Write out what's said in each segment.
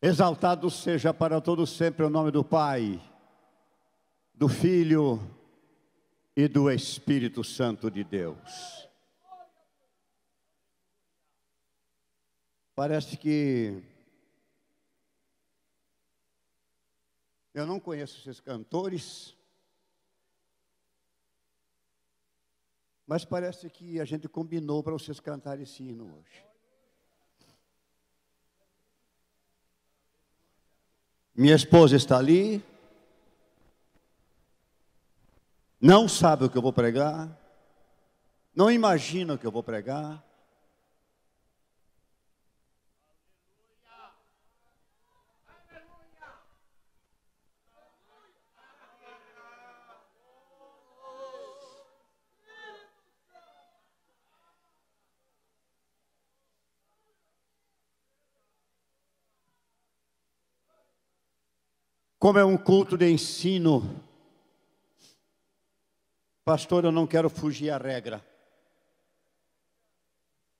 Exaltado seja para todos sempre o nome do Pai, do Filho e do Espírito Santo de Deus. Parece que eu não conheço esses cantores, mas parece que a gente combinou para vocês cantarem esse hino hoje. Minha esposa está ali. Não sabe o que eu vou pregar. Não imagina o que eu vou pregar. Como é um culto de ensino, pastor, eu não quero fugir à regra.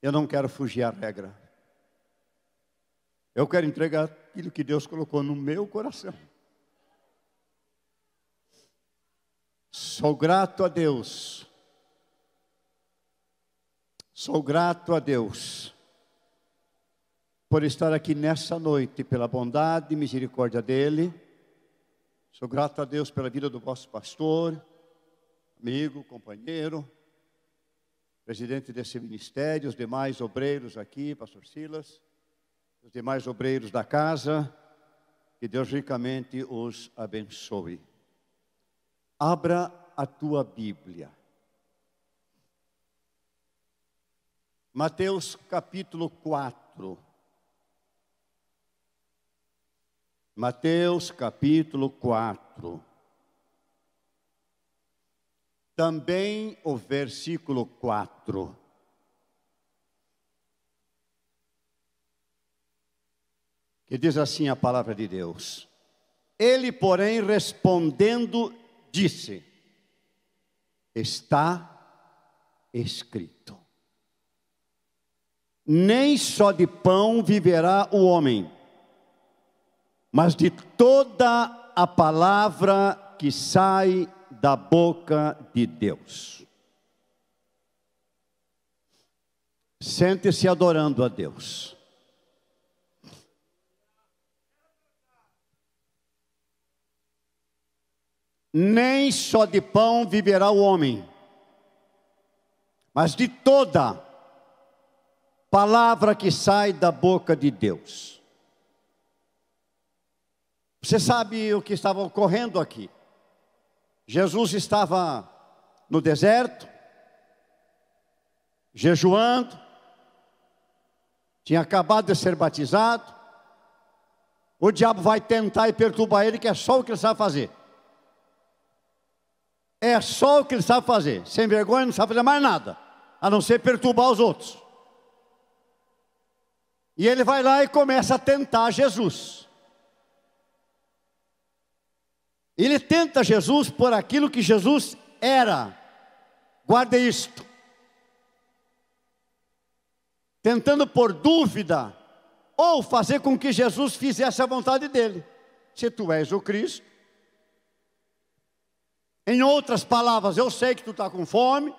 Eu não quero fugir à regra. Eu quero entregar aquilo que Deus colocou no meu coração. Sou grato a Deus. Sou grato a Deus por estar aqui nessa noite, pela bondade e misericórdia dEle Sou grato a Deus pela vida do vosso pastor, amigo, companheiro, presidente desse ministério, os demais obreiros aqui, pastor Silas, os demais obreiros da casa, que Deus ricamente os abençoe. Abra a tua Bíblia. Mateus capítulo 4. Mateus capítulo 4. Também o versículo 4. Que diz assim a palavra de Deus. Ele, porém, respondendo, disse: Está escrito. Nem só de pão viverá o homem mas de toda a palavra que sai da boca de Deus. Sente-se adorando a Deus. Nem só de pão viverá o homem, mas de toda palavra que sai da boca de Deus. Você sabe o que estava ocorrendo aqui? Jesus estava no deserto, jejuando, tinha acabado de ser batizado. O diabo vai tentar e perturbar ele, que é só o que ele sabe fazer. É só o que ele sabe fazer. Sem vergonha, não sabe fazer mais nada, a não ser perturbar os outros. E ele vai lá e começa a tentar Jesus. Ele tenta Jesus por aquilo que Jesus era. Guarde isto. Tentando por dúvida ou fazer com que Jesus fizesse a vontade dele. Se tu és o Cristo. Em outras palavras, eu sei que tu está com fome.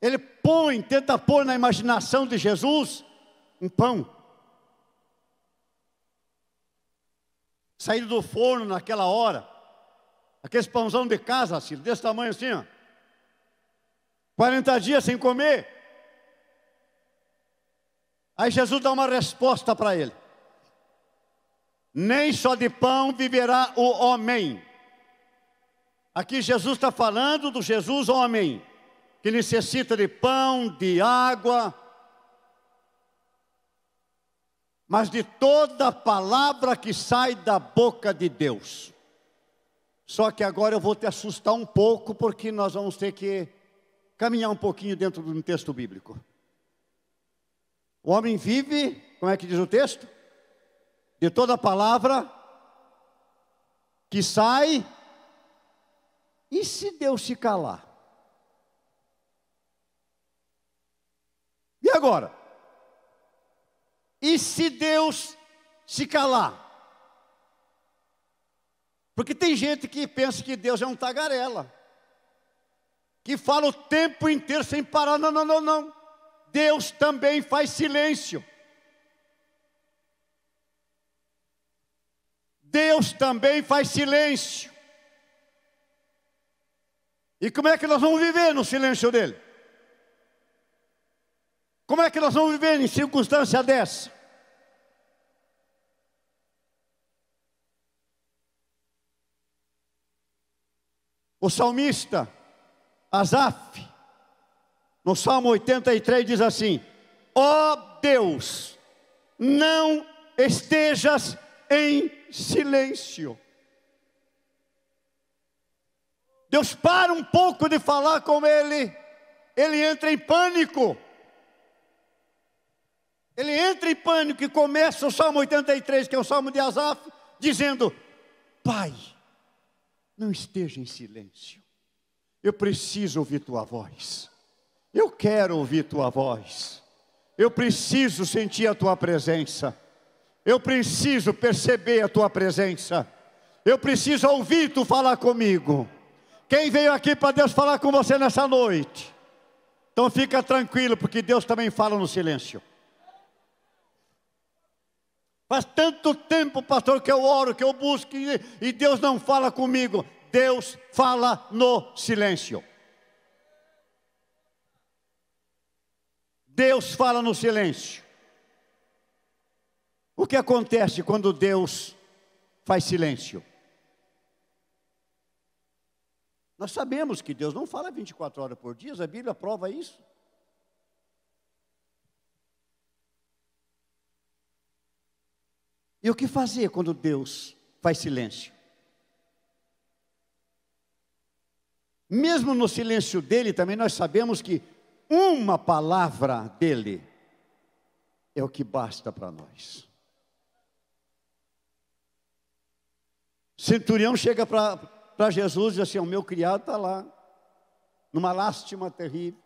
Ele põe, tenta pôr na imaginação de Jesus um pão. saído do forno naquela hora. aquele pãozão de casa, assim, desse tamanho assim, ó. 40 dias sem comer. Aí Jesus dá uma resposta para ele. Nem só de pão viverá o homem. Aqui Jesus está falando do Jesus homem, que necessita de pão, de água, mas de toda palavra que sai da boca de Deus. Só que agora eu vou te assustar um pouco, porque nós vamos ter que caminhar um pouquinho dentro de um texto bíblico. O homem vive, como é que diz o texto? De toda palavra que sai, e se Deus se calar? E agora? E se Deus se calar? Porque tem gente que pensa que Deus é um tagarela, que fala o tempo inteiro sem parar. Não, não, não, não. Deus também faz silêncio. Deus também faz silêncio. E como é que nós vamos viver no silêncio dele? Como é que nós vamos viver em circunstância dessa? O salmista Asaf, no Salmo 83, diz assim: Ó oh Deus, não estejas em silêncio. Deus para um pouco de falar com ele, ele entra em pânico. Ele entra em pânico e começa o Salmo 83, que é o Salmo de Asaf, dizendo: Pai, não esteja em silêncio. Eu preciso ouvir tua voz. Eu quero ouvir tua voz. Eu preciso sentir a tua presença. Eu preciso perceber a tua presença. Eu preciso ouvir tu falar comigo. Quem veio aqui para Deus falar com você nessa noite? Então fica tranquilo, porque Deus também fala no silêncio. Faz tanto tempo, pastor, que eu oro, que eu busco e, Deus não fala comigo. Deus fala no silêncio. Deus fala no silêncio. O que acontece quando Deus faz silêncio? Nós sabemos que Deus não fala 24 horas por dia, a Bíblia prova isso. E o que fazer quando Deus faz silêncio? Mesmo no silêncio dele, também nós sabemos que uma palavra dele é o que basta para nós. Centurião chega para Jesus e diz assim: O meu criado está lá, numa lástima terrível.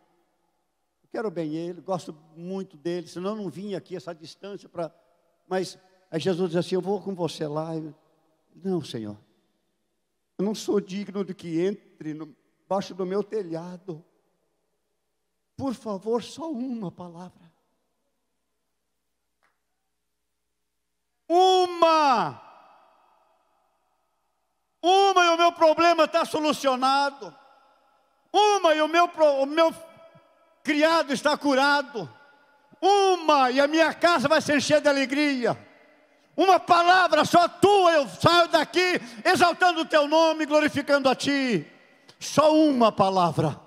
Eu quero bem ele, gosto muito dele, senão eu não vim aqui essa distância para. Mas Aí Jesus diz assim: Eu vou com você lá. não, Senhor, eu não sou digno de que entre debaixo do meu telhado. Por favor, só uma palavra. Uma! Uma e o meu problema está solucionado. Uma e o meu, o meu criado está curado. Uma e a minha casa vai se encher de alegria. Uma palavra só tua, eu saio daqui exaltando o teu nome, glorificando a ti. Só uma palavra.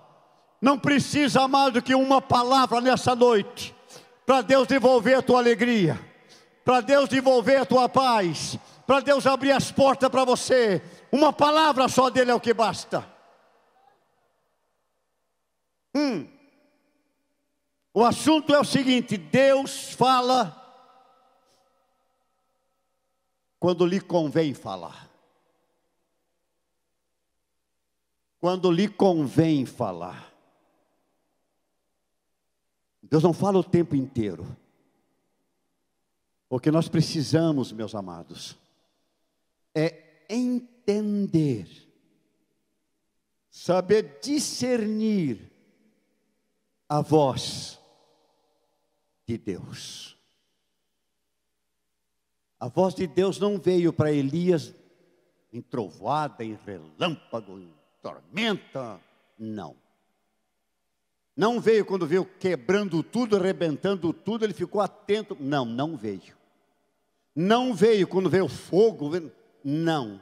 Não precisa mais do que uma palavra nessa noite, para Deus devolver a tua alegria, para Deus devolver a tua paz, para Deus abrir as portas para você. Uma palavra só dele é o que basta. Hum. O assunto é o seguinte: Deus fala quando lhe convém falar. Quando lhe convém falar. Deus não fala o tempo inteiro. O que nós precisamos, meus amados, é entender, saber discernir a voz de Deus. A voz de Deus não veio para Elias em trovoada, em relâmpago, em tormenta. Não. Não veio quando veio quebrando tudo, arrebentando tudo, ele ficou atento. Não, não veio. Não veio quando veio fogo. Não.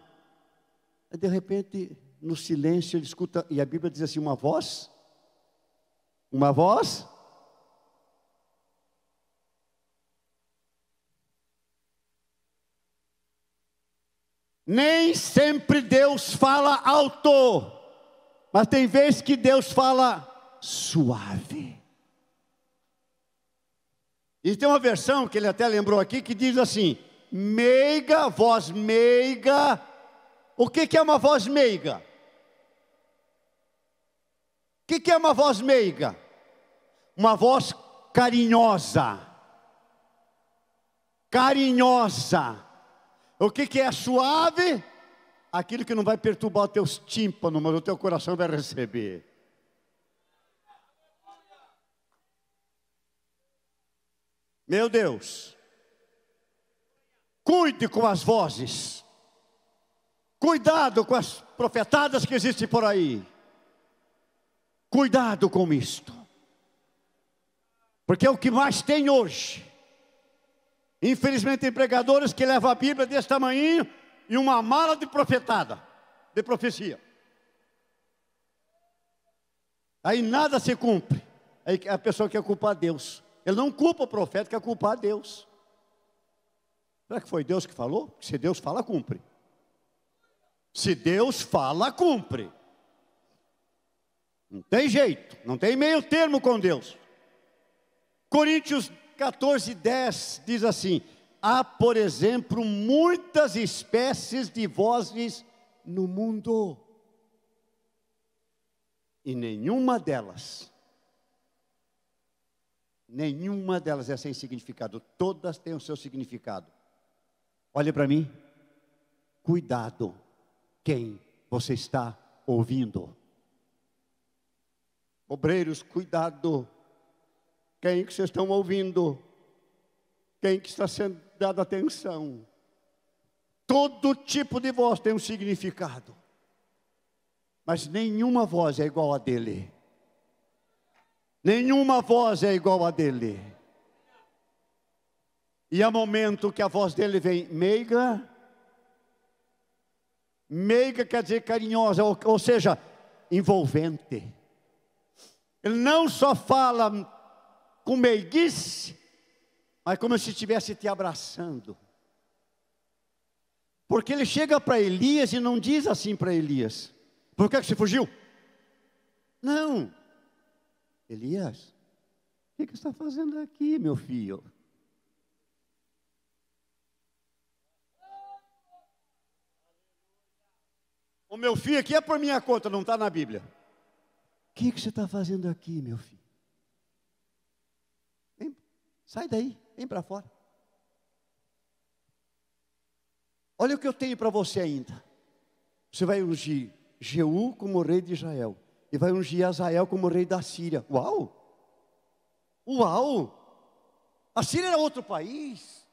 De repente, no silêncio, ele escuta, e a Bíblia diz assim: uma voz. Uma voz Nem sempre Deus fala alto, mas tem vezes que Deus fala suave. E tem uma versão que ele até lembrou aqui que diz assim: meiga, voz meiga. O que, que é uma voz meiga? O que, que é uma voz meiga? Uma voz carinhosa. Carinhosa o que, que é suave? Aquilo que não vai perturbar os teus tímpanos, mas o teu coração vai receber. Meu Deus, cuide com as vozes, cuidado com as profetadas que existem por aí, cuidado com isto, porque é o que mais tem hoje Infelizmente tem pregadores que levam a Bíblia desse tamanho e uma mala de profetada, de profecia. Aí nada se cumpre. Aí a pessoa quer culpar Deus. Ele não culpa o profeta, quer culpar Deus. Será que foi Deus que falou? Se Deus fala, cumpre. Se Deus fala, cumpre. Não tem jeito, não tem meio termo com Deus. Coríntios 14:10 diz assim: Há, por exemplo, muitas espécies de vozes no mundo, e nenhuma delas, nenhuma delas é sem significado, todas têm o seu significado. Olha para mim, cuidado quem você está ouvindo. Obreiros, cuidado quem que vocês estão ouvindo? Quem que está sendo dado atenção? Todo tipo de voz tem um significado. Mas nenhuma voz é igual a dele. Nenhuma voz é igual a dele. E há momento que a voz dele vem meiga. Meiga quer dizer carinhosa, ou, ou seja, envolvente. Ele não só fala com meiguice, mas como se estivesse te abraçando. Porque ele chega para Elias e não diz assim para Elias: Por que, é que você fugiu? Não, Elias, o que, que está fazendo aqui, meu filho? O meu filho aqui é por minha conta, não está na Bíblia. O que, que você está fazendo aqui, meu filho? Sai daí, vem para fora. Olha o que eu tenho para você ainda. Você vai ungir Jeú como rei de Israel. E vai ungir Azael como rei da Síria. Uau! Uau! A Síria era outro país.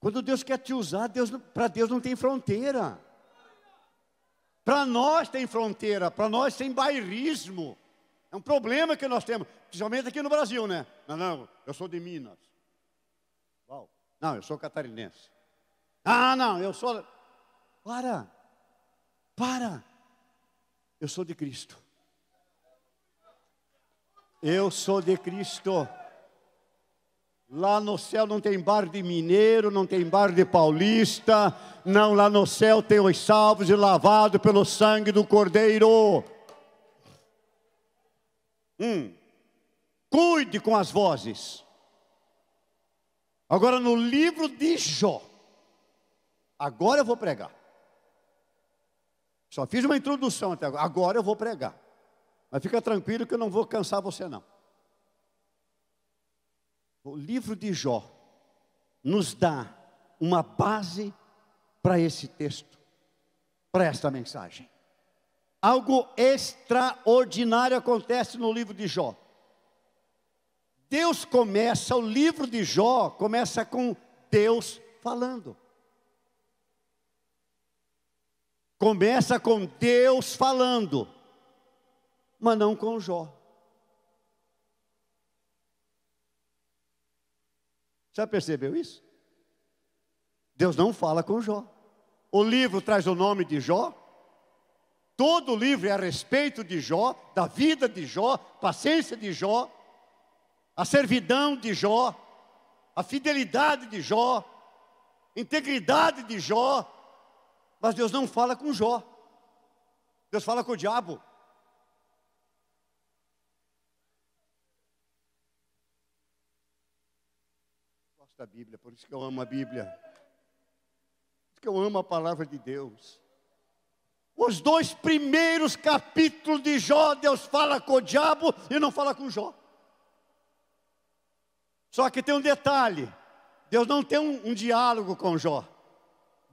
Quando Deus quer te usar, Deus, para Deus não tem fronteira. Para nós tem fronteira, para nós tem bairrismo. É um problema que nós temos, principalmente aqui no Brasil, né? Não, não, eu sou de Minas. Uau. Não, eu sou catarinense. Ah, não, eu sou. Para, para. Eu sou de Cristo. Eu sou de Cristo. Lá no céu não tem bar de mineiro, não tem bar de paulista. Não, lá no céu tem os salvos e lavados pelo sangue do Cordeiro. Um, cuide com as vozes. Agora, no livro de Jó, agora eu vou pregar. Só fiz uma introdução até agora, agora eu vou pregar. Mas fica tranquilo que eu não vou cansar você, não. O livro de Jó nos dá uma base para esse texto, para esta mensagem. Algo extraordinário acontece no livro de Jó. Deus começa, o livro de Jó começa com Deus falando. Começa com Deus falando, mas não com Jó. Já percebeu isso? Deus não fala com Jó. O livro traz o nome de Jó, Todo o livro é a respeito de Jó, da vida de Jó, paciência de Jó, a servidão de Jó, a fidelidade de Jó, integridade de Jó. Mas Deus não fala com Jó. Deus fala com o diabo. Gosto da Bíblia, por isso que eu amo a Bíblia. Por isso que eu amo a palavra de Deus. Os dois primeiros capítulos de Jó, Deus fala com o diabo e não fala com Jó. Só que tem um detalhe: Deus não tem um, um diálogo com Jó,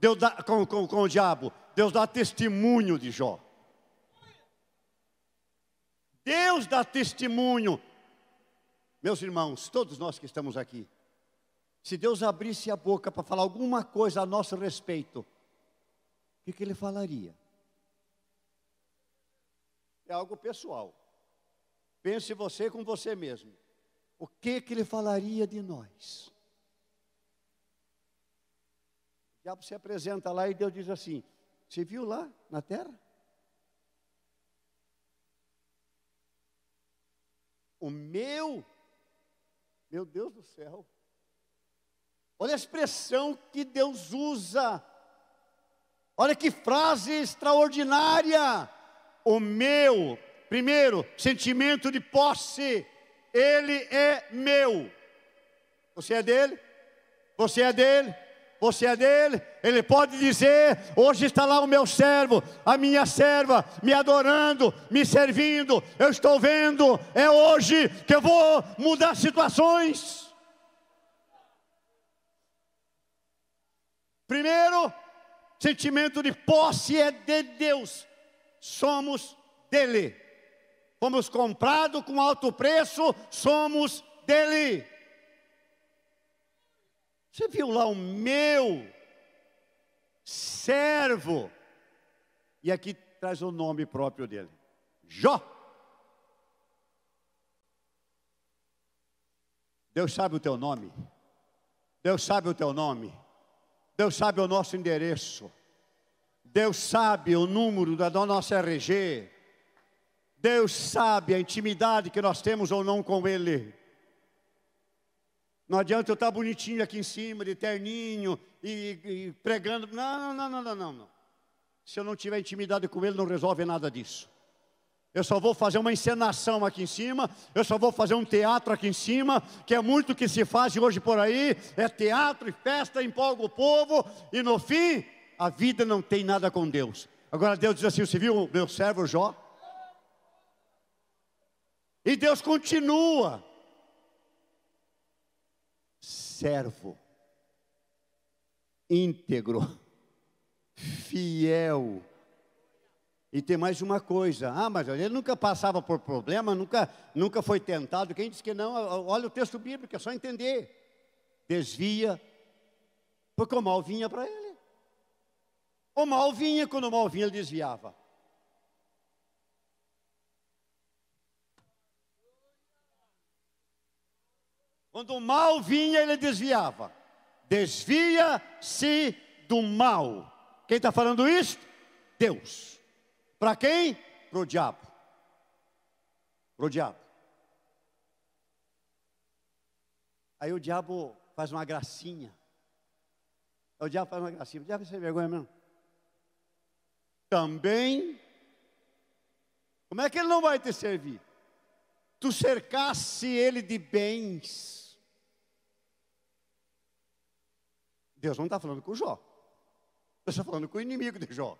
Deus dá, com, com, com o diabo, Deus dá testemunho de Jó. Deus dá testemunho. Meus irmãos, todos nós que estamos aqui, se Deus abrisse a boca para falar alguma coisa a nosso respeito, o que, que ele falaria? é algo pessoal. Pense você com você mesmo. O que que ele falaria de nós? O diabo se apresenta lá e Deus diz assim: Você viu lá na terra? O meu, meu Deus do céu, olha a expressão que Deus usa, olha que frase extraordinária o meu, primeiro, sentimento de posse. Ele é meu. Você é dele? Você é dele? Você é dele? Ele pode dizer: hoje está lá o meu servo, a minha serva, me adorando, me servindo. Eu estou vendo, é hoje que eu vou mudar situações. Primeiro, sentimento de posse é de Deus somos dele. Fomos comprados com alto preço, somos dele. Você viu lá o meu servo? E aqui traz o nome próprio dele: Jó. Deus sabe o teu nome. Deus sabe o teu nome. Deus sabe o nosso endereço. Deus sabe o número da nossa RG. Deus sabe a intimidade que nós temos ou não com Ele. Não adianta eu estar tá bonitinho aqui em cima, de terninho e, e pregando. Não, não, não, não, não, não. Se eu não tiver intimidade com Ele, não resolve nada disso. Eu só vou fazer uma encenação aqui em cima, eu só vou fazer um teatro aqui em cima, que é muito que se faz hoje por aí, é teatro e festa, empolga o povo, e no fim a vida não tem nada com Deus. Agora Deus diz assim: Você viu meu servo Jó? E Deus continua, servo, íntegro, fiel. E tem mais uma coisa. Ah, mas ele nunca passava por problema, nunca, nunca foi tentado. Quem disse que não? Olha o texto bíblico, é só entender. Desvia, porque o mal vinha para ele. O mal vinha, quando o mal vinha, ele desviava. Quando o mal vinha, ele desviava. Desvia-se do mal. Quem está falando isso? Deus. Para quem? Para o diabo. Para o diabo. Aí o diabo faz uma gracinha. O diabo faz uma gracinha. O diabo sem vergonha mesmo também. Como é que ele não vai te servir? Tu cercasse ele de bens. Deus não está falando com Jó. Deus está falando com o inimigo de Jó.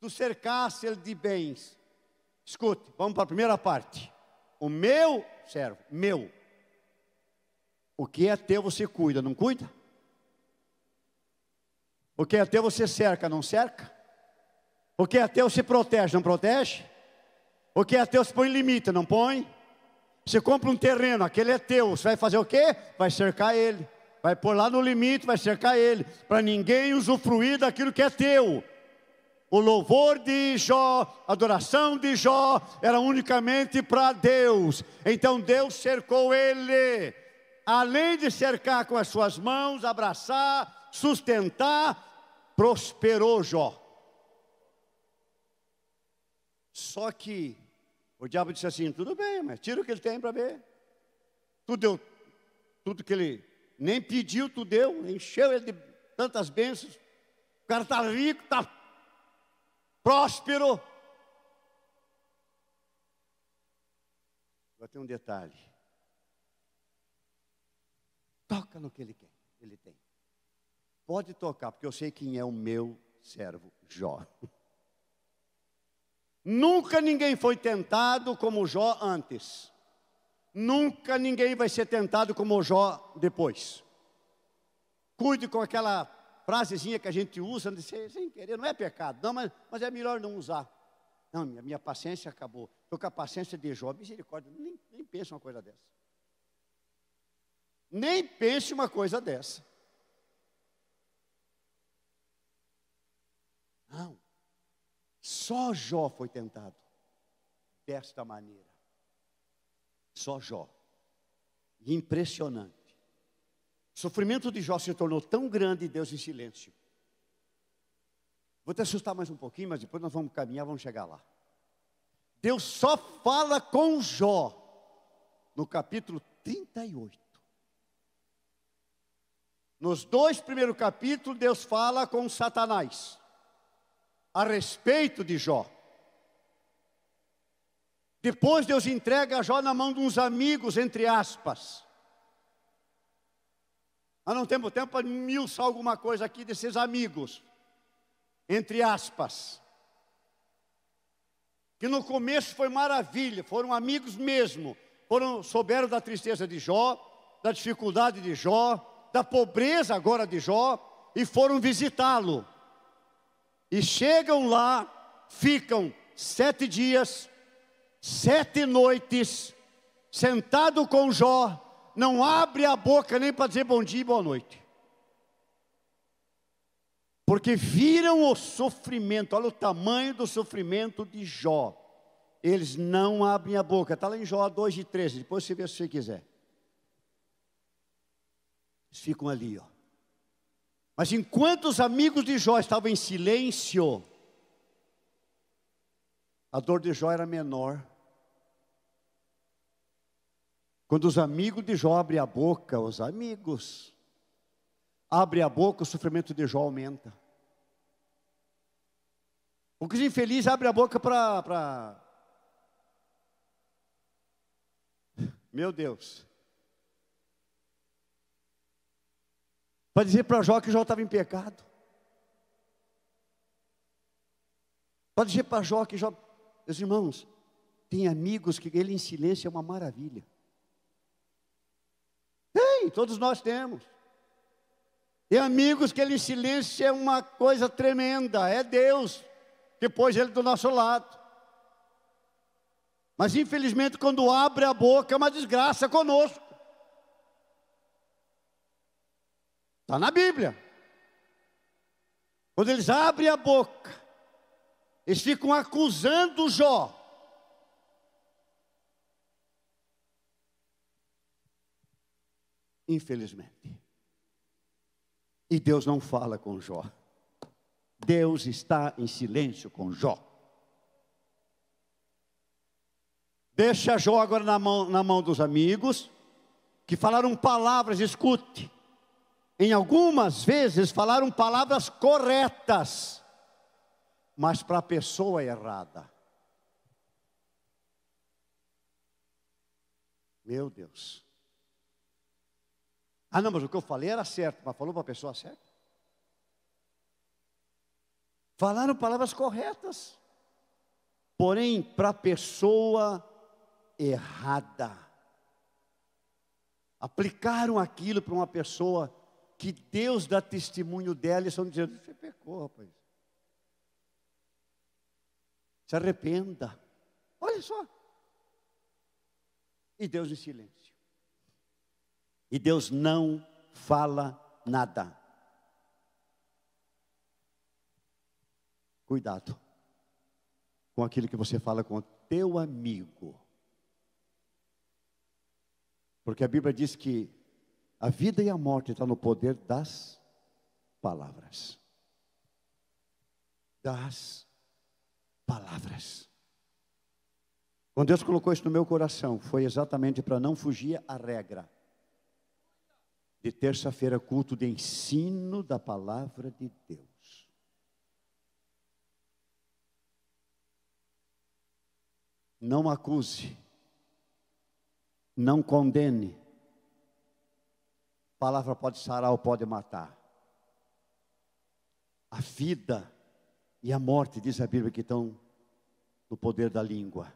Tu cercasse ele de bens. Escute, vamos para a primeira parte. O meu servo, meu. O que é teu você cuida, não cuida? O que é teu você cerca, não cerca? O que é teu se protege, não protege? O que é teu se põe limite, não põe? Você compra um terreno, aquele é teu, você vai fazer o quê? Vai cercar ele. Vai pôr lá no limite, vai cercar ele, para ninguém usufruir daquilo que é teu. O louvor de Jó, a adoração de Jó, era unicamente para Deus. Então Deus cercou ele. Além de cercar com as suas mãos, abraçar, sustentar, prosperou Jó. Só que o diabo disse assim: tudo bem, mas tira o que ele tem para ver. Tu deu tudo que ele nem pediu, tu deu, encheu ele de tantas bênçãos. O cara está rico, está próspero. Agora tem um detalhe. Toca no que ele quer, ele tem. Pode tocar, porque eu sei quem é o meu servo Jó. Nunca ninguém foi tentado como Jó antes. Nunca ninguém vai ser tentado como Jó depois. Cuide com aquela frasezinha que a gente usa sem querer, não é pecado, não, mas, mas é melhor não usar. Não, minha, minha paciência acabou. Estou com a paciência de Jó, misericórdia, nem, nem pense uma coisa dessa. Nem pense uma coisa dessa. Não. Só Jó foi tentado desta maneira. Só Jó. Impressionante. O sofrimento de Jó se tornou tão grande, Deus em silêncio. Vou te assustar mais um pouquinho, mas depois nós vamos caminhar, vamos chegar lá. Deus só fala com Jó no capítulo 38. Nos dois primeiros capítulos, Deus fala com Satanás a respeito de Jó. Depois Deus entrega Jó na mão de uns amigos, entre aspas. Há não temos tempo para milçar alguma coisa aqui desses amigos, entre aspas. Que no começo foi maravilha, foram amigos mesmo, foram, souberam da tristeza de Jó, da dificuldade de Jó, da pobreza agora de Jó, e foram visitá-lo. E chegam lá, ficam sete dias, sete noites, sentado com Jó, não abre a boca nem para dizer bom dia e boa noite. Porque viram o sofrimento, olha o tamanho do sofrimento de Jó. Eles não abrem a boca, está lá em Jó 2 e 13, depois você vê se você quiser. Eles ficam ali, ó. Mas enquanto os amigos de Jó estavam em silêncio, a dor de Jó era menor. Quando os amigos de Jó abrem a boca, os amigos abrem a boca, o sofrimento de Jó aumenta. O que os infelizes abrem a boca para. Pra... Meu Deus. para dizer para Jó que Jó estava em pecado. Para dizer para Jó que Jó, meus irmãos, tem amigos que ele em silêncio é uma maravilha. Tem, todos nós temos. Tem amigos que ele em silêncio é uma coisa tremenda, é Deus que pôs ele do nosso lado. Mas infelizmente, quando abre a boca, é uma desgraça conosco. Está na Bíblia. Quando eles abrem a boca, eles ficam acusando Jó. Infelizmente. E Deus não fala com Jó. Deus está em silêncio com Jó. Deixa Jó agora na mão, na mão dos amigos, que falaram palavras, escute em algumas vezes falaram palavras corretas, mas para a pessoa errada. Meu Deus. Ah, não, mas o que eu falei era certo, mas falou para a pessoa certa? Falaram palavras corretas, porém para a pessoa errada. Aplicaram aquilo para uma pessoa errada que Deus dá testemunho dela e estão dizendo: você pecou, rapaz. Se arrependa. Olha só. E Deus em silêncio. E Deus não fala nada. Cuidado com aquilo que você fala com o teu amigo. Porque a Bíblia diz que a vida e a morte está no poder das palavras. Das palavras. Quando Deus colocou isso no meu coração, foi exatamente para não fugir à regra de terça-feira, culto de ensino da palavra de Deus. Não acuse, não condene, palavra pode sarar ou pode matar. A vida e a morte, diz a Bíblia, que estão no poder da língua.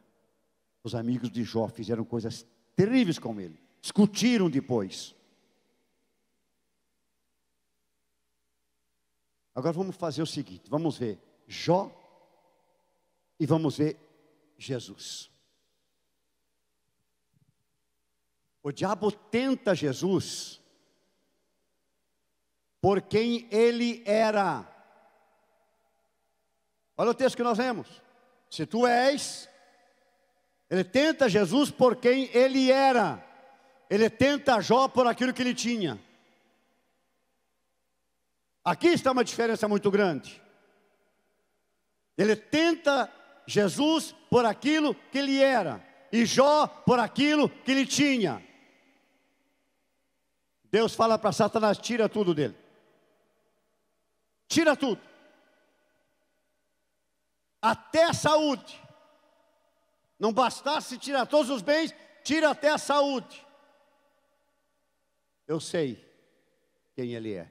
Os amigos de Jó fizeram coisas terríveis com ele, discutiram depois. Agora vamos fazer o seguinte: vamos ver Jó e vamos ver Jesus. O diabo tenta Jesus por quem ele era. Olha o texto que nós lemos. Se tu és, ele tenta Jesus por quem ele era. Ele tenta Jó por aquilo que ele tinha. Aqui está uma diferença muito grande. Ele tenta Jesus por aquilo que ele era, e Jó por aquilo que ele tinha. Deus fala para Satanás: tira tudo dele. Tira tudo. Até a saúde. Não bastasse tirar todos os bens, tira até a saúde. Eu sei quem ele é.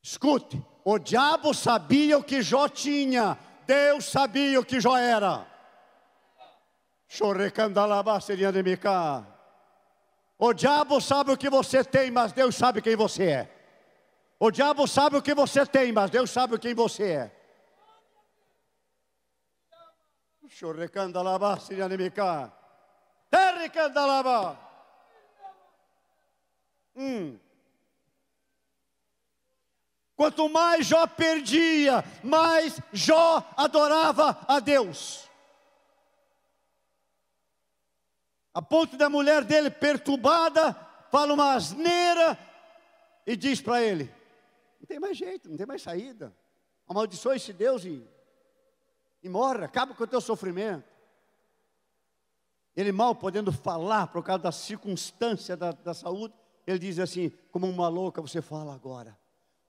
Escute, o diabo sabia o que Jó tinha, Deus sabia o que Jó era. O diabo sabe o que você tem, mas Deus sabe quem você é. O diabo sabe o que você tem, mas Deus sabe quem você é. Chorrecandalaba, sinanimicá. Terricandalaba. Hum. Quanto mais Jó perdia, mais Jó adorava a Deus. A ponto da mulher dele, perturbada, fala uma asneira e diz para ele: tem mais jeito, não tem mais saída. Amaldiçoa esse Deus e, e morra, acaba com o teu sofrimento. Ele mal podendo falar por causa da circunstância da, da saúde, ele diz assim, como uma louca, você fala agora.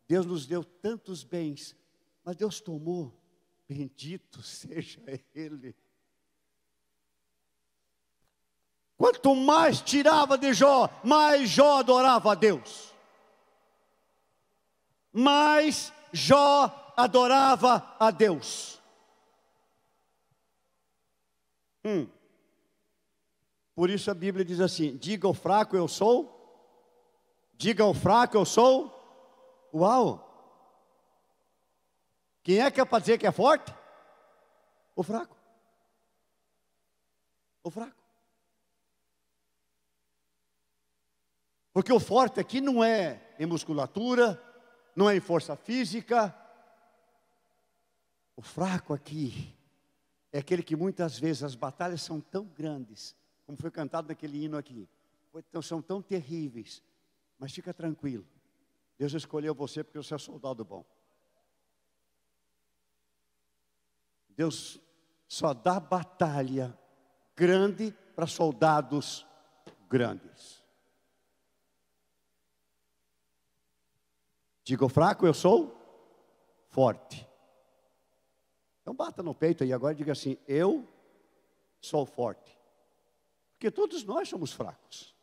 Deus nos deu tantos bens, mas Deus tomou, bendito seja Ele. Quanto mais tirava de Jó, mais Jó adorava a Deus mas Jó adorava a Deus. Hum. Por isso a Bíblia diz assim: diga ao fraco eu sou, diga ao fraco eu sou. Uau! Quem é que é para dizer que é forte? O fraco. O fraco. Porque o forte aqui não é em musculatura, não é em força física. O fraco aqui é aquele que muitas vezes as batalhas são tão grandes, como foi cantado naquele hino aqui, são tão terríveis, mas fica tranquilo. Deus escolheu você porque você é soldado bom. Deus só dá batalha grande para soldados grandes. Digo fraco, eu sou forte. Então bata no peito aí agora e diga assim: Eu sou forte. Porque todos nós somos fracos.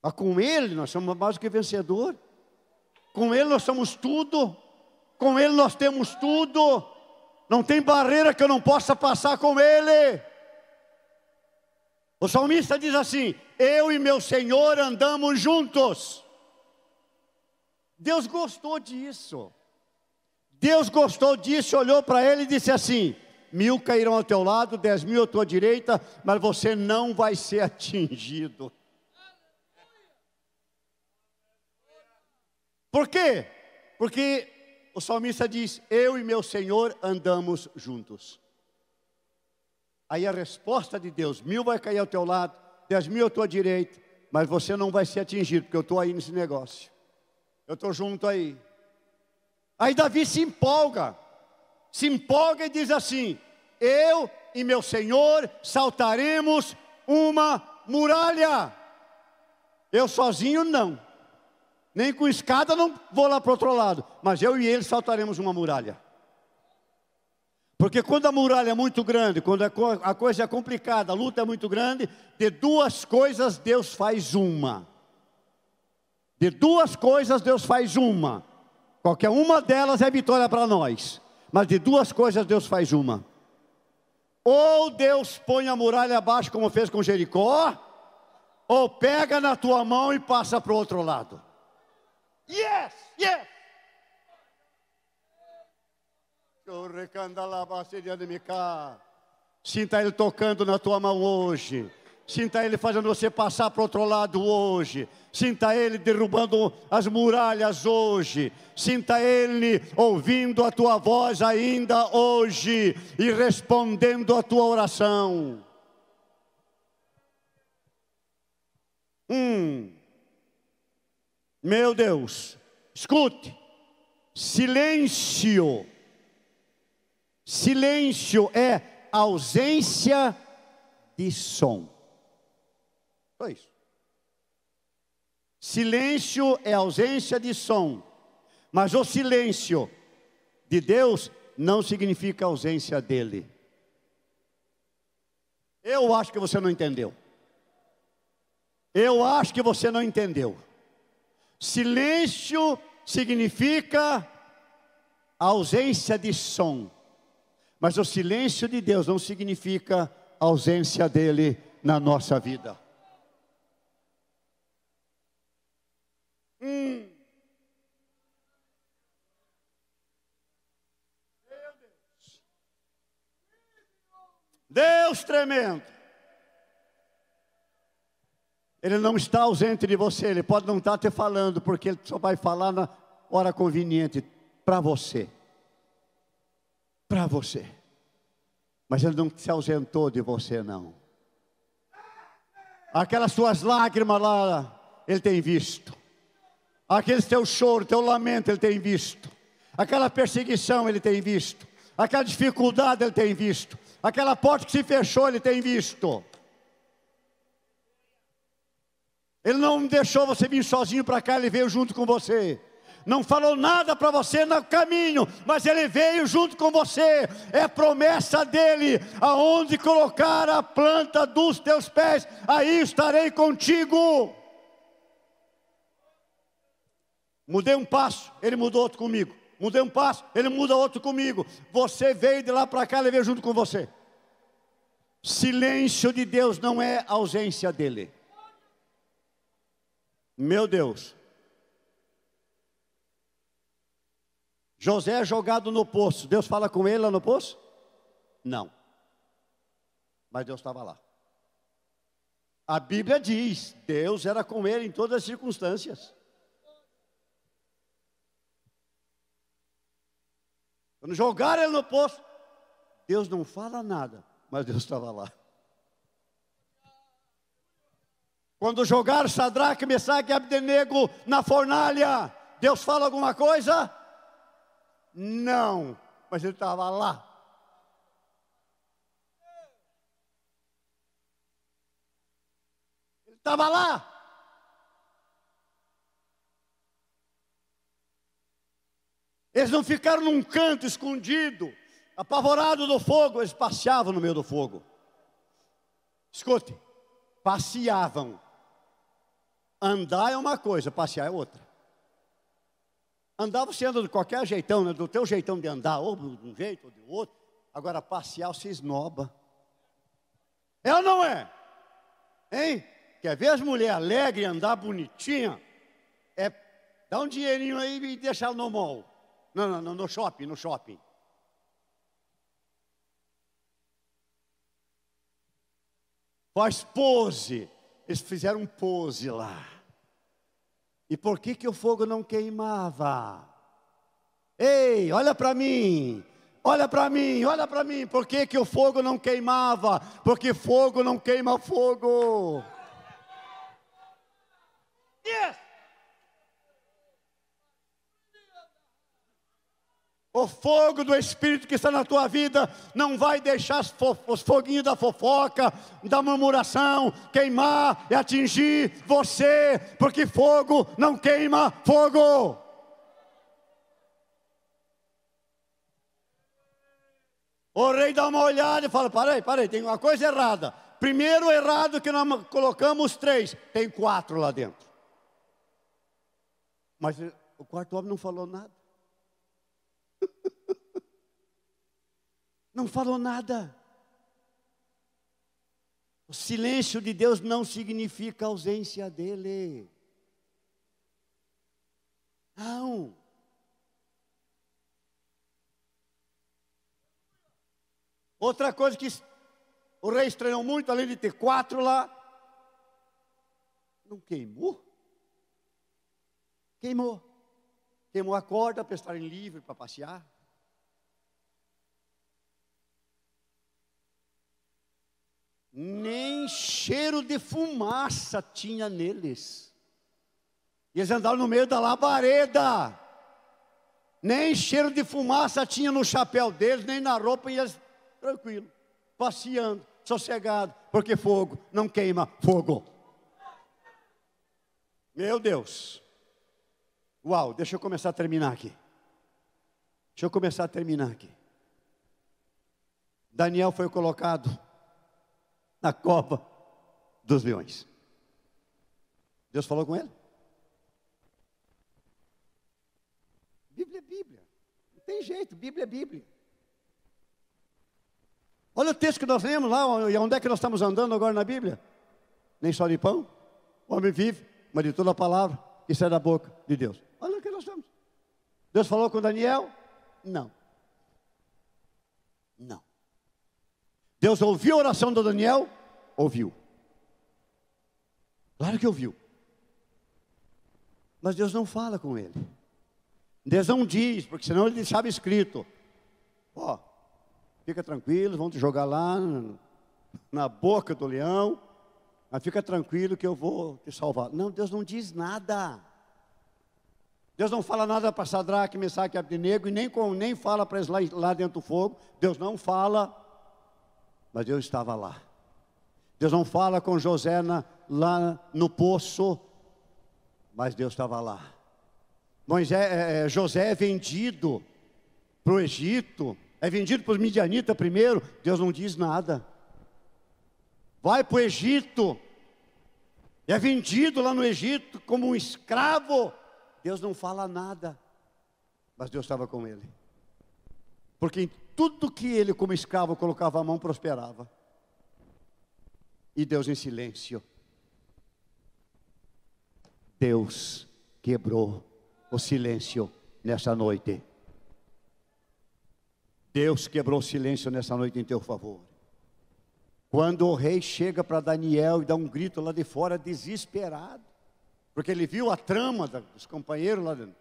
Mas com Ele nós somos mais do que vencedor. Com Ele nós somos tudo. Com Ele nós temos tudo. Não tem barreira que eu não possa passar com Ele. O salmista diz assim: Eu e meu Senhor andamos juntos. Deus gostou disso. Deus gostou disso, olhou para ele e disse assim: mil cairão ao teu lado, dez mil à tua direita, mas você não vai ser atingido. Por quê? Porque o salmista diz: Eu e meu Senhor andamos juntos. Aí a resposta de Deus: mil vai cair ao teu lado, dez mil à tua direita, mas você não vai ser atingido, porque eu estou aí nesse negócio. Eu estou junto aí. Aí Davi se empolga, se empolga e diz assim: Eu e meu Senhor saltaremos uma muralha. Eu sozinho não, nem com escada não vou lá para o outro lado, mas eu e ele saltaremos uma muralha. Porque quando a muralha é muito grande, quando a coisa é complicada, a luta é muito grande, de duas coisas Deus faz uma. De duas coisas Deus faz uma. Qualquer uma delas é vitória para nós. Mas de duas coisas Deus faz uma. Ou Deus põe a muralha abaixo, como fez com Jericó, ou pega na tua mão e passa para o outro lado. Yes, yes. Sinta Ele tocando na tua mão hoje. Sinta Ele fazendo você passar para outro lado hoje. Sinta Ele derrubando as muralhas hoje. Sinta Ele ouvindo a tua voz ainda hoje e respondendo a tua oração. Hum, meu Deus, escute, silêncio. Silêncio é ausência de som. Só é isso. Silêncio é ausência de som, mas o silêncio de Deus não significa ausência dele. Eu acho que você não entendeu. Eu acho que você não entendeu. Silêncio significa ausência de som, mas o silêncio de Deus não significa ausência dele na nossa vida. Hum. Deus. Deus tremendo. Ele não está ausente de você, ele pode não estar te falando, porque ele só vai falar na hora conveniente para você. Para você. Mas ele não se ausentou de você, não. Aquelas suas lágrimas lá, ele tem visto. Aquele teu choro, teu lamento, ele tem visto. Aquela perseguição, ele tem visto. Aquela dificuldade, ele tem visto. Aquela porta que se fechou, ele tem visto. Ele não deixou você vir sozinho para cá, ele veio junto com você. Não falou nada para você no caminho, mas ele veio junto com você. É promessa dele: aonde colocar a planta dos teus pés, aí estarei contigo. Mudei um passo, ele mudou outro comigo. Mudei um passo, ele muda outro comigo. Você veio de lá para cá, ele veio junto com você. Silêncio de Deus não é ausência dele. Meu Deus. José é jogado no poço. Deus fala com ele lá no poço? Não. Mas Deus estava lá. A Bíblia diz: Deus era com ele em todas as circunstâncias. Quando jogaram ele no poço, Deus não fala nada, mas Deus estava lá. Quando jogaram Sadraque, Mesaque e Abdenego na fornalha, Deus fala alguma coisa? Não, mas ele estava lá. Ele estava lá. Eles não ficaram num canto escondido, apavorados do fogo, eles passeavam no meio do fogo. Escute, passeavam. Andar é uma coisa, passear é outra. Andar você anda de qualquer jeitão, né? do teu jeitão de andar, ou de um jeito ou de outro. Agora passear você esnoba. É ou não é? Hein? Quer ver as mulheres alegres andar bonitinha? É dá um dinheirinho aí e deixar normal. Não, não, não, no shopping, no shopping. Faz pose. Eles fizeram um pose lá. E por que, que o fogo não queimava? Ei, olha para mim. Olha para mim, olha para mim. Por que, que o fogo não queimava? Porque fogo não queima fogo. Yes! O fogo do Espírito que está na tua vida não vai deixar os foguinhos da fofoca, da murmuração queimar e atingir você, porque fogo não queima fogo. O rei dá uma olhada e fala: parei, parei, tem uma coisa errada. Primeiro errado que nós colocamos três, tem quatro lá dentro. Mas o quarto homem não falou nada. Não falou nada. O silêncio de Deus não significa ausência dele. Não. Outra coisa que o rei estranhou muito, além de ter quatro lá, não queimou? Queimou. Queimou a corda para estarem livres, para passear. nem cheiro de fumaça tinha neles. E eles andavam no meio da labareda. Nem cheiro de fumaça tinha no chapéu deles, nem na roupa, e eles tranquilo, passeando, sossegado, porque fogo não queima fogo. Meu Deus. Uau, deixa eu começar a terminar aqui. Deixa eu começar a terminar aqui. Daniel foi colocado na Copa dos Leões. Deus falou com ele? Bíblia é Bíblia. Não tem jeito, Bíblia é Bíblia. Olha o texto que nós lemos lá, e onde é que nós estamos andando agora na Bíblia? Nem só de pão, o homem vive, mas de toda a palavra que sai da boca de Deus. Olha o que nós estamos. Deus falou com Daniel? Não. Não. Deus ouviu a oração do Daniel? Ouviu. Claro que ouviu. Mas Deus não fala com ele. Deus não diz, porque senão ele sabe escrito. Ó, oh, fica tranquilo, vão te jogar lá na boca do leão. Mas fica tranquilo que eu vou te salvar. Não, Deus não diz nada. Deus não fala nada para Sadraque, Mesaque e Abdenego, e nem, com, nem fala para eles lá, lá dentro do fogo. Deus não fala mas Deus estava lá. Deus não fala com José na, lá no poço, mas Deus estava lá. Moisés, é, é, José é vendido para o Egito, é vendido para os midianitas primeiro, Deus não diz nada. Vai para o Egito, é vendido lá no Egito como um escravo, Deus não fala nada, mas Deus estava com ele. Porque tudo que ele, como escravo, colocava a mão prosperava. E Deus em silêncio. Deus quebrou o silêncio nessa noite. Deus quebrou o silêncio nessa noite em teu favor. Quando o rei chega para Daniel e dá um grito lá de fora, desesperado, porque ele viu a trama dos companheiros lá dentro.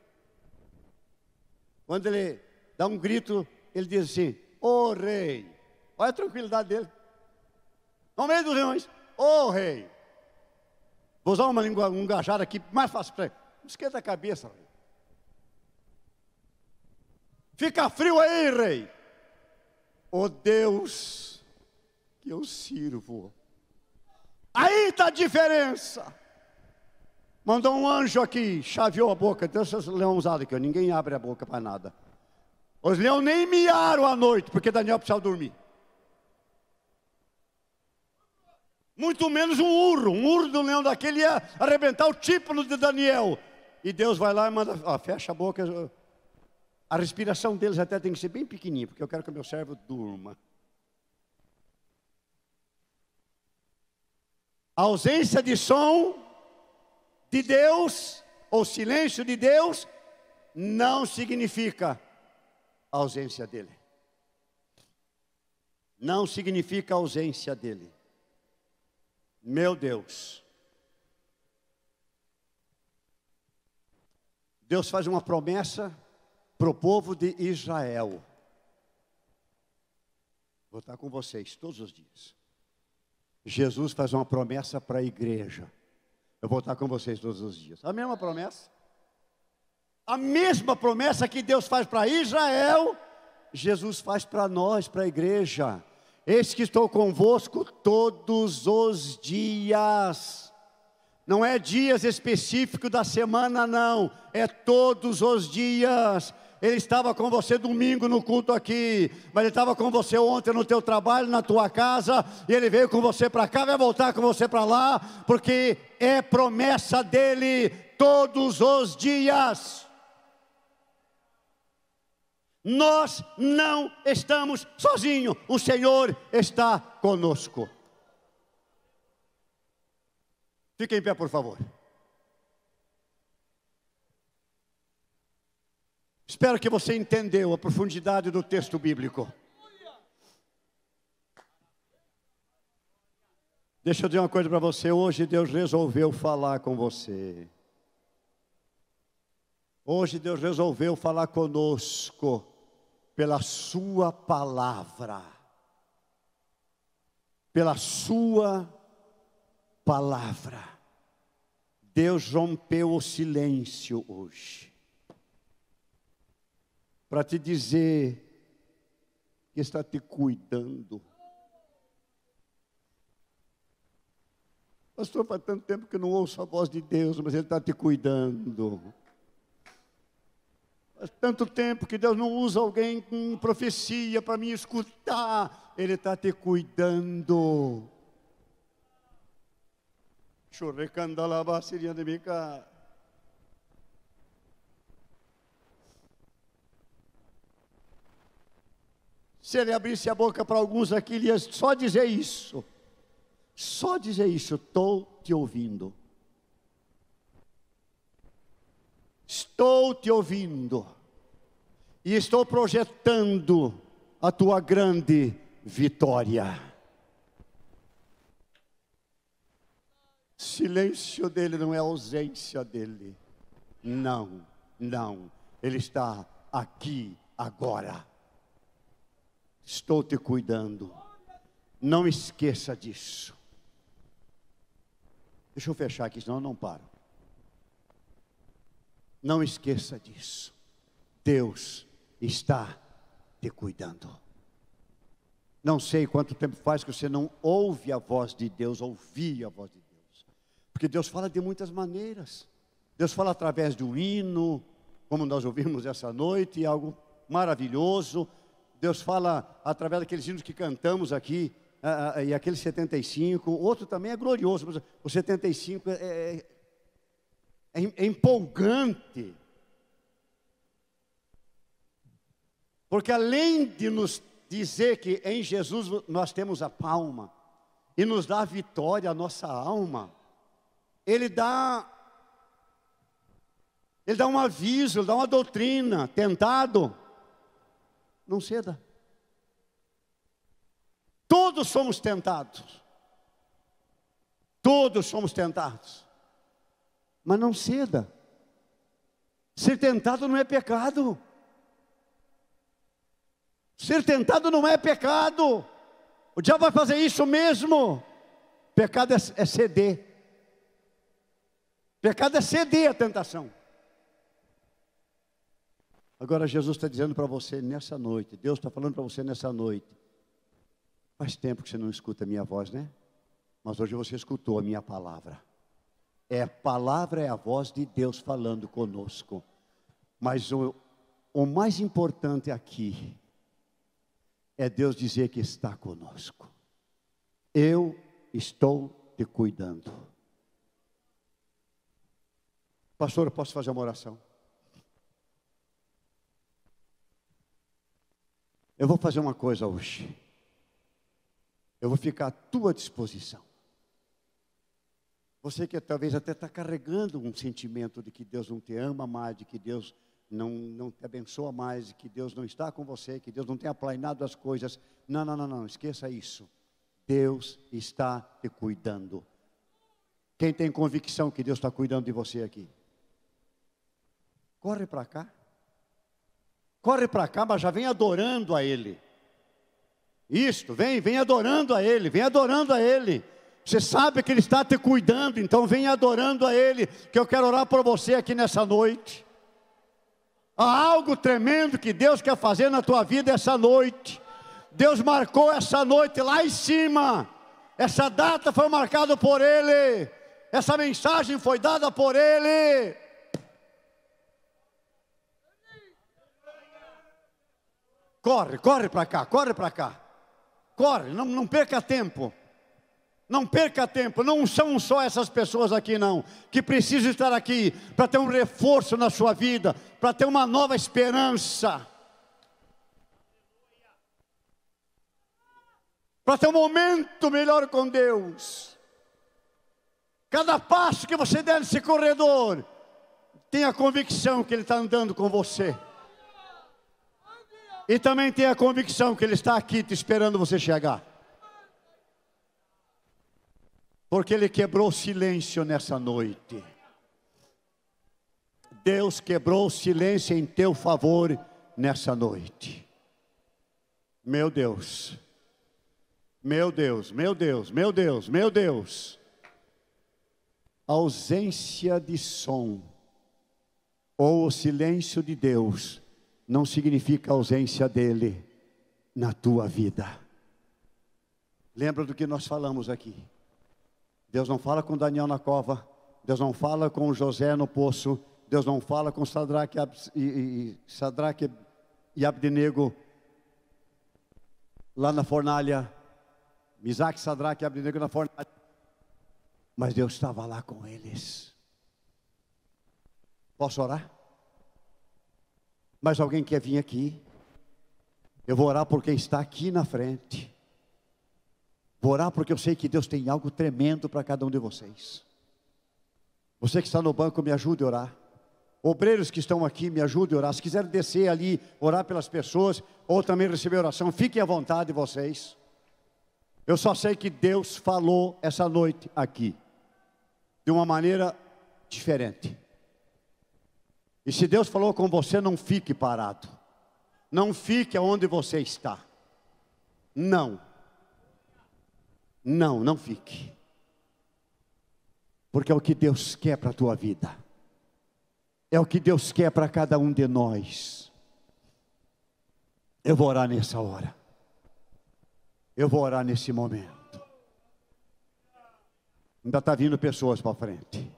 Quando ele dá um grito ele diz assim: Ô oh, rei, olha a tranquilidade dele. No meio dos leões, ô oh, rei. Vou usar uma língua, um gajado aqui mais fácil para ele. esquenta a cabeça, rei. Fica frio aí, rei. Ô oh, Deus, que eu sirvo. Aí está a diferença. Mandou um anjo aqui, chaveou a boca. Deixa esse leãozado aqui, ninguém abre a boca para nada. Os leões nem miaram à noite, porque Daniel precisava dormir. Muito menos um urro. Um urro do leão daquele ia arrebentar o tímpano de Daniel. E Deus vai lá e manda, ó, fecha a boca. A respiração deles até tem que ser bem pequenininha, porque eu quero que meu servo durma. A ausência de som de Deus, ou silêncio de Deus, não significa a ausência dele. Não significa a ausência dele. Meu Deus. Deus faz uma promessa para o povo de Israel. Vou estar com vocês todos os dias. Jesus faz uma promessa para a igreja. Eu vou estar com vocês todos os dias. A mesma promessa. A mesma promessa que Deus faz para Israel, Jesus faz para nós, para a igreja. Eis que estou convosco todos os dias. Não é dias específicos da semana, não. É todos os dias. Ele estava com você domingo no culto aqui, mas ele estava com você ontem no teu trabalho, na tua casa, e ele veio com você para cá, vai voltar com você para lá, porque é promessa dele todos os dias. Nós não estamos sozinhos, o Senhor está conosco. Fiquem em pé, por favor. Espero que você entendeu a profundidade do texto bíblico. Deixa eu dizer uma coisa para você. Hoje Deus resolveu falar com você. Hoje Deus resolveu falar conosco pela Sua palavra. Pela Sua palavra. Deus rompeu o silêncio hoje. Para te dizer que está te cuidando. Pastor, faz tanto tempo que não ouço a voz de Deus, mas Ele está te cuidando tanto tempo que Deus não usa alguém com profecia para me escutar. Ele está te cuidando. Se ele abrisse a boca para alguns aqui, ele ia só dizer isso. Só dizer isso, estou te ouvindo. estou te ouvindo e estou projetando a tua grande vitória. Silêncio dele não é ausência dele. Não, não. Ele está aqui agora. Estou te cuidando. Não esqueça disso. Deixa eu fechar aqui, senão eu não paro. Não esqueça disso. Deus está te cuidando. Não sei quanto tempo faz que você não ouve a voz de Deus, ouvia a voz de Deus. Porque Deus fala de muitas maneiras. Deus fala através do hino, como nós ouvimos essa noite, algo maravilhoso. Deus fala através daqueles hinos que cantamos aqui, ah, ah, e aquele 75. Outro também é glorioso, mas o 75 é, é é, é empolgante. Porque além de nos dizer que em Jesus nós temos a palma e nos dá a vitória a nossa alma, ele dá ele dá um aviso, ele dá uma doutrina, tentado, não ceda. Todos somos tentados. Todos somos tentados mas não ceda. Ser tentado não é pecado. Ser tentado não é pecado. O diabo vai fazer isso mesmo. Pecado é, é, ceder. Pecado é ceder à tentação. Agora Jesus está dizendo para você nessa noite, Deus está falando para você nessa noite. Faz tempo que você não escuta a minha voz, né? Mas hoje você escutou a minha palavra. É a palavra, é a voz de Deus falando conosco. Mas o, o mais importante aqui é Deus dizer que está conosco. Eu estou te cuidando. Pastor, eu posso fazer uma oração? Eu vou fazer uma coisa hoje. Eu vou ficar à tua disposição. Você que talvez até está carregando um sentimento de que Deus não te ama mais, de que Deus não, não te abençoa mais, de que Deus não está com você, que Deus não tem aplanado as coisas. Não, não, não, não, esqueça isso. Deus está te cuidando. Quem tem convicção que Deus está cuidando de você aqui? Corre para cá. Corre para cá, mas já vem adorando a Ele. Isto, vem, vem adorando a Ele, vem adorando a Ele. Você sabe que Ele está te cuidando, então venha adorando a Ele, que eu quero orar por você aqui nessa noite. Há algo tremendo que Deus quer fazer na tua vida essa noite. Deus marcou essa noite lá em cima. Essa data foi marcada por Ele. Essa mensagem foi dada por Ele. Corre, corre para cá, corre para cá. Corre, não, não perca tempo. Não perca tempo, não são só essas pessoas aqui, não, que precisam estar aqui para ter um reforço na sua vida, para ter uma nova esperança, para ter um momento melhor com Deus. Cada passo que você der nesse corredor, tenha a convicção que Ele está andando com você. E também tenha a convicção que Ele está aqui te esperando você chegar porque Ele quebrou silêncio nessa noite. Deus quebrou silêncio em teu favor nessa noite. Meu Deus, meu Deus, meu Deus, meu Deus, meu Deus. A ausência de som ou o silêncio de Deus não significa ausência dele na tua vida. Lembra do que nós falamos aqui. Deus não fala com Daniel na cova, Deus não fala com José no poço, Deus não fala com Sadraque e, Sadraque e Abdenego lá na fornalha, Misaque, Sadraque e Abdenego na fornalha, mas Deus estava lá com eles. Posso orar? Mas alguém quer vir aqui? Eu vou orar por quem está aqui na frente. Vou orar porque eu sei que Deus tem algo tremendo para cada um de vocês. Você que está no banco, me ajude a orar. Obreiros que estão aqui, me ajude a orar. Se quiserem descer ali, orar pelas pessoas, ou também receber oração, fiquem à vontade vocês. Eu só sei que Deus falou essa noite aqui, de uma maneira diferente. E se Deus falou com você, não fique parado. Não fique onde você está. Não não, não fique. Porque é o que Deus quer para a tua vida. É o que Deus quer para cada um de nós. Eu vou orar nessa hora. Eu vou orar nesse momento. Ainda está vindo pessoas para frente.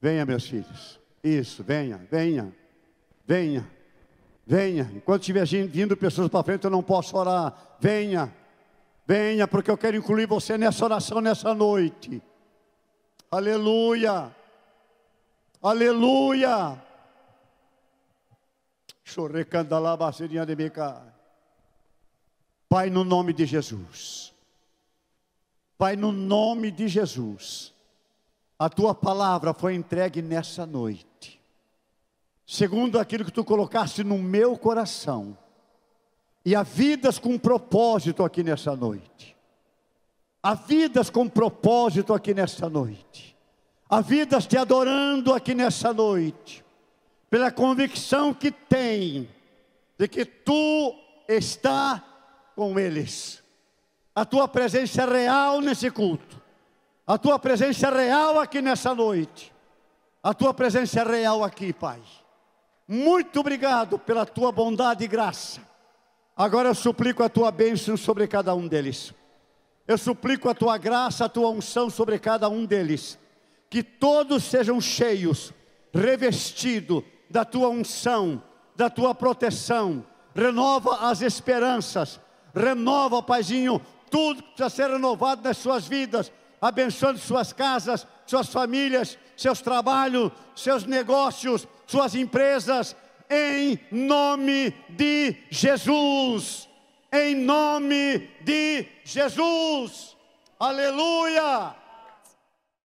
Venha, meus filhos. Isso, venha, venha, venha, venha. Enquanto estiver vindo pessoas para frente, eu não posso orar. Venha. Venha, porque eu quero incluir você nessa oração nessa noite. Aleluia. Aleluia. lá, de Pai, no nome de Jesus. Pai, no nome de Jesus. A tua palavra foi entregue nessa noite. Segundo aquilo que tu colocaste no meu coração e há vidas com propósito aqui nessa noite. Há vidas com propósito aqui nessa noite. Há vidas te adorando aqui nessa noite. Pela convicção que tem de que tu está com eles. A tua presença é real nesse culto. A tua presença é real aqui nessa noite. A tua presença é real aqui, Pai. Muito obrigado pela tua bondade e graça. Agora eu suplico a tua bênção sobre cada um deles. Eu suplico a tua graça, a tua unção sobre cada um deles. Que todos sejam cheios, revestidos da tua unção, da tua proteção. Renova as esperanças. Renova, Paizinho, tudo que precisa ser renovado nas suas vidas. Abençoando suas casas, suas famílias, seus trabalhos, seus negócios, suas empresas, em nome de Jesus. Em nome de Jesus. Aleluia!